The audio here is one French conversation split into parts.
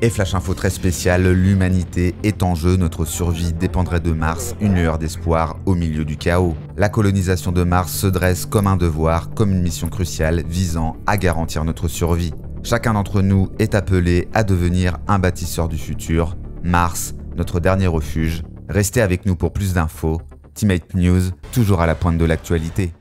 Et Flash Info très spécial, l'humanité est en jeu, notre survie dépendrait de Mars, une lueur d'espoir au milieu du chaos. La colonisation de Mars se dresse comme un devoir, comme une mission cruciale visant à garantir notre survie. Chacun d'entre nous est appelé à devenir un bâtisseur du futur. Mars, notre dernier refuge. Restez avec nous pour plus d'infos. Teammate News, toujours à la pointe de l'actualité.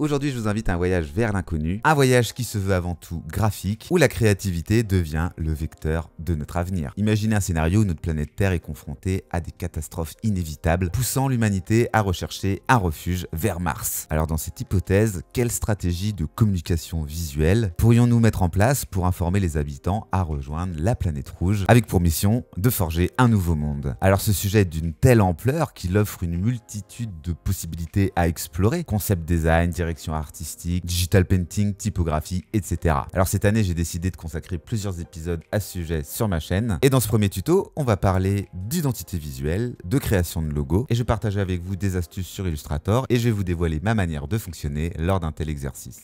Aujourd'hui, je vous invite à un voyage vers l'inconnu, un voyage qui se veut avant tout graphique, où la créativité devient le vecteur de notre avenir. Imaginez un scénario où notre planète Terre est confrontée à des catastrophes inévitables, poussant l'humanité à rechercher un refuge vers Mars. Alors dans cette hypothèse, quelle stratégie de communication visuelle pourrions-nous mettre en place pour informer les habitants à rejoindre la planète rouge, avec pour mission de forger un nouveau monde Alors ce sujet est d'une telle ampleur qu'il offre une multitude de possibilités à explorer, concept design, direction direction artistique, digital painting, typographie, etc. Alors cette année, j'ai décidé de consacrer plusieurs épisodes à ce sujet sur ma chaîne. Et dans ce premier tuto, on va parler d'identité visuelle, de création de logo, et je partager avec vous des astuces sur Illustrator, et je vais vous dévoiler ma manière de fonctionner lors d'un tel exercice.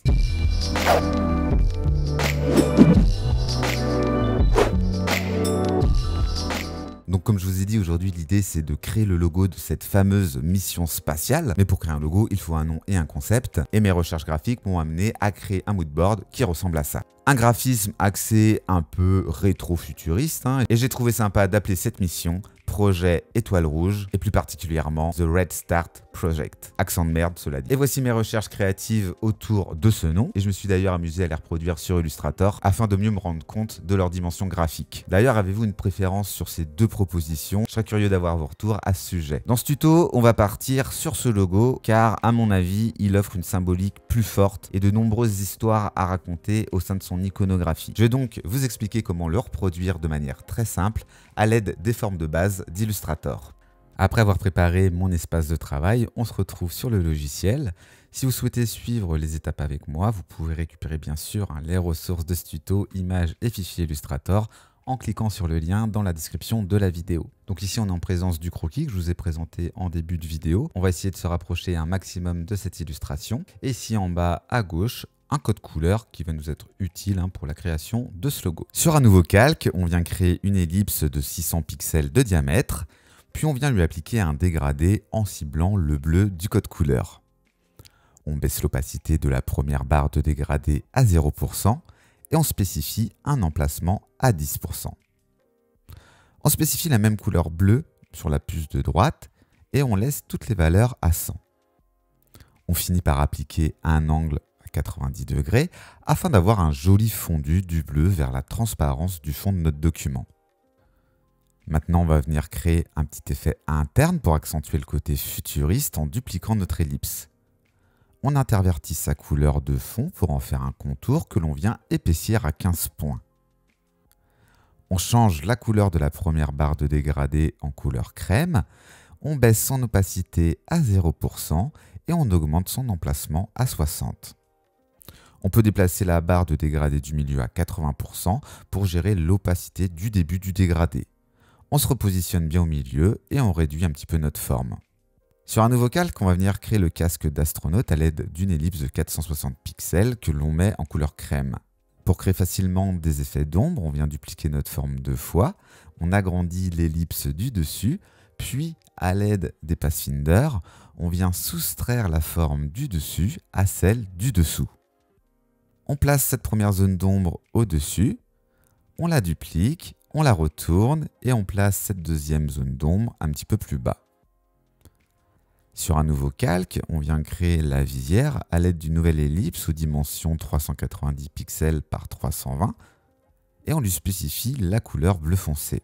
Donc comme je vous ai dit aujourd'hui, l'idée c'est de créer le logo de cette fameuse mission spatiale. Mais pour créer un logo, il faut un nom et un concept. Et mes recherches graphiques m'ont amené à créer un moodboard qui ressemble à ça. Un graphisme axé un peu rétro-futuriste. Hein. et j'ai trouvé sympa d'appeler cette mission Projet Étoile Rouge et plus particulièrement The Red Start Project. Accent de merde, cela dit. Et voici mes recherches créatives autour de ce nom, et je me suis d'ailleurs amusé à les reproduire sur Illustrator afin de mieux me rendre compte de leur dimension graphique. D'ailleurs, avez-vous une préférence sur ces deux propositions Je serais curieux d'avoir vos retours à ce sujet. Dans ce tuto, on va partir sur ce logo, car à mon avis, il offre une symbolique plus forte et de nombreuses histoires à raconter au sein de son iconographie. Je vais donc vous expliquer comment le reproduire de manière très simple à l'aide des formes de base d'Illustrator. Après avoir préparé mon espace de travail, on se retrouve sur le logiciel. Si vous souhaitez suivre les étapes avec moi, vous pouvez récupérer bien sûr hein, les ressources de ce tuto, images et fichiers Illustrator en cliquant sur le lien dans la description de la vidéo. Donc ici on est en présence du croquis que je vous ai présenté en début de vidéo. On va essayer de se rapprocher un maximum de cette illustration. Et ici en bas à gauche, un code couleur qui va nous être utile hein, pour la création de ce logo. Sur un nouveau calque, on vient créer une ellipse de 600 pixels de diamètre puis on vient lui appliquer un dégradé en ciblant le bleu du code couleur. On baisse l'opacité de la première barre de dégradé à 0% et on spécifie un emplacement à 10%. On spécifie la même couleur bleue sur la puce de droite et on laisse toutes les valeurs à 100. On finit par appliquer un angle à 90 degrés afin d'avoir un joli fondu du bleu vers la transparence du fond de notre document. Maintenant, on va venir créer un petit effet interne pour accentuer le côté futuriste en dupliquant notre ellipse. On intervertit sa couleur de fond pour en faire un contour que l'on vient épaissir à 15 points. On change la couleur de la première barre de dégradé en couleur crème, on baisse son opacité à 0% et on augmente son emplacement à 60. On peut déplacer la barre de dégradé du milieu à 80% pour gérer l'opacité du début du dégradé on se repositionne bien au milieu et on réduit un petit peu notre forme. Sur un nouveau calque, on va venir créer le casque d'astronaute à l'aide d'une ellipse de 460 pixels que l'on met en couleur crème. Pour créer facilement des effets d'ombre, on vient dupliquer notre forme deux fois, on agrandit l'ellipse du dessus, puis à l'aide des Pathfinder, on vient soustraire la forme du dessus à celle du dessous. On place cette première zone d'ombre au-dessus, on la duplique, on la retourne et on place cette deuxième zone d'ombre un petit peu plus bas. Sur un nouveau calque, on vient créer la visière à l'aide d'une nouvelle ellipse aux dimensions 390 pixels par 320 et on lui spécifie la couleur bleu foncé.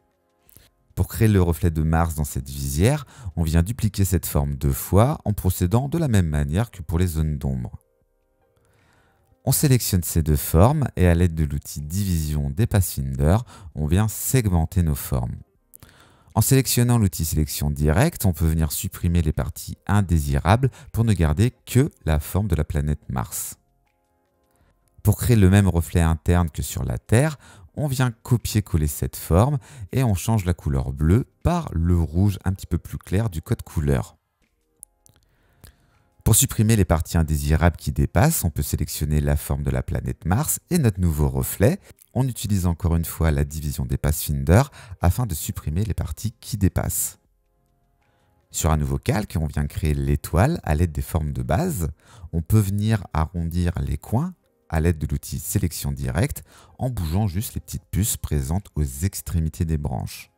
Pour créer le reflet de Mars dans cette visière, on vient dupliquer cette forme deux fois en procédant de la même manière que pour les zones d'ombre. On sélectionne ces deux formes et à l'aide de l'outil Division des Pathfinder, on vient segmenter nos formes. En sélectionnant l'outil Sélection directe, on peut venir supprimer les parties indésirables pour ne garder que la forme de la planète Mars. Pour créer le même reflet interne que sur la Terre, on vient copier-coller cette forme et on change la couleur bleue par le rouge un petit peu plus clair du code couleur. Pour supprimer les parties indésirables qui dépassent, on peut sélectionner la forme de la planète Mars et notre nouveau reflet. On utilise encore une fois la division des Finder afin de supprimer les parties qui dépassent. Sur un nouveau calque, on vient créer l'étoile à l'aide des formes de base. On peut venir arrondir les coins à l'aide de l'outil sélection directe en bougeant juste les petites puces présentes aux extrémités des branches.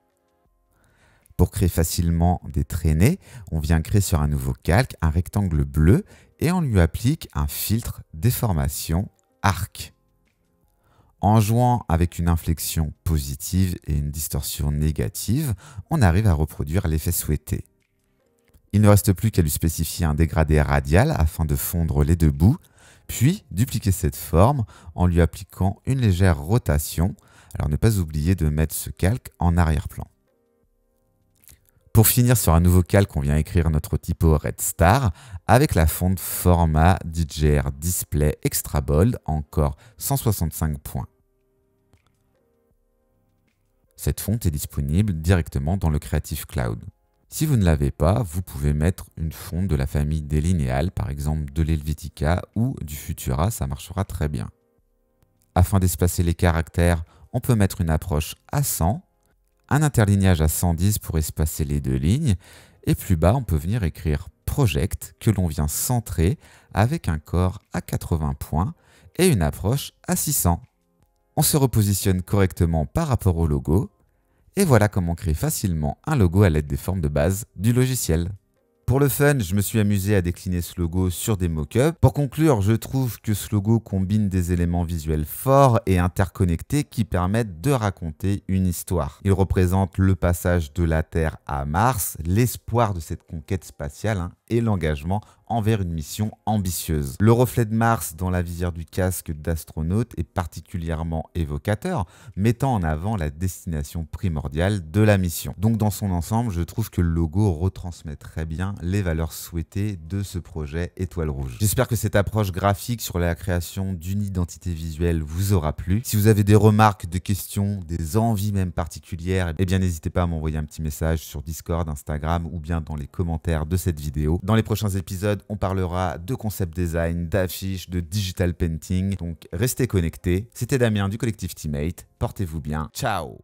Pour créer facilement des traînées, on vient créer sur un nouveau calque un rectangle bleu et on lui applique un filtre déformation arc. En jouant avec une inflexion positive et une distorsion négative, on arrive à reproduire l'effet souhaité. Il ne reste plus qu'à lui spécifier un dégradé radial afin de fondre les deux bouts, puis dupliquer cette forme en lui appliquant une légère rotation. Alors ne pas oublier de mettre ce calque en arrière-plan. Pour finir sur un nouveau calque, on vient écrire notre typo Red Star avec la fonte format DJR Display Extra Bold, encore 165 points. Cette fonte est disponible directement dans le Creative Cloud. Si vous ne l'avez pas, vous pouvez mettre une fonte de la famille des linéales, par exemple de l'Helvetica ou du Futura, ça marchera très bien. Afin d'espacer les caractères, on peut mettre une approche à 100 un interlignage à 110 pour espacer les deux lignes, et plus bas on peut venir écrire project que l'on vient centrer avec un corps à 80 points et une approche à 600. On se repositionne correctement par rapport au logo, et voilà comment on crée facilement un logo à l'aide des formes de base du logiciel. Pour le fun, je me suis amusé à décliner ce logo sur des mock-ups. Pour conclure, je trouve que ce logo combine des éléments visuels forts et interconnectés qui permettent de raconter une histoire. Il représente le passage de la Terre à Mars, l'espoir de cette conquête spatiale hein et l'engagement envers une mission ambitieuse. Le reflet de Mars dans la visière du casque d'astronaute est particulièrement évocateur, mettant en avant la destination primordiale de la mission. Donc dans son ensemble, je trouve que le logo retransmet très bien les valeurs souhaitées de ce projet Étoile Rouge. J'espère que cette approche graphique sur la création d'une identité visuelle vous aura plu. Si vous avez des remarques, des questions, des envies même particulières, eh bien n'hésitez pas à m'envoyer un petit message sur Discord, Instagram ou bien dans les commentaires de cette vidéo. Dans les prochains épisodes, on parlera de concept design, d'affiches, de digital painting. Donc restez connectés. C'était Damien du collectif Teammate. Portez-vous bien. Ciao